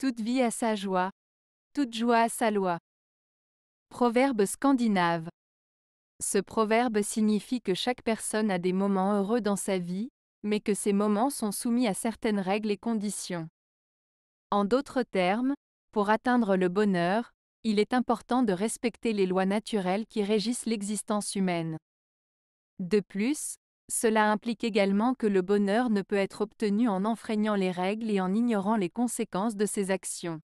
Toute vie a sa joie. Toute joie a sa loi. Proverbe scandinave. Ce proverbe signifie que chaque personne a des moments heureux dans sa vie, mais que ces moments sont soumis à certaines règles et conditions. En d'autres termes, pour atteindre le bonheur, il est important de respecter les lois naturelles qui régissent l'existence humaine. De plus, cela implique également que le bonheur ne peut être obtenu en enfreignant les règles et en ignorant les conséquences de ses actions.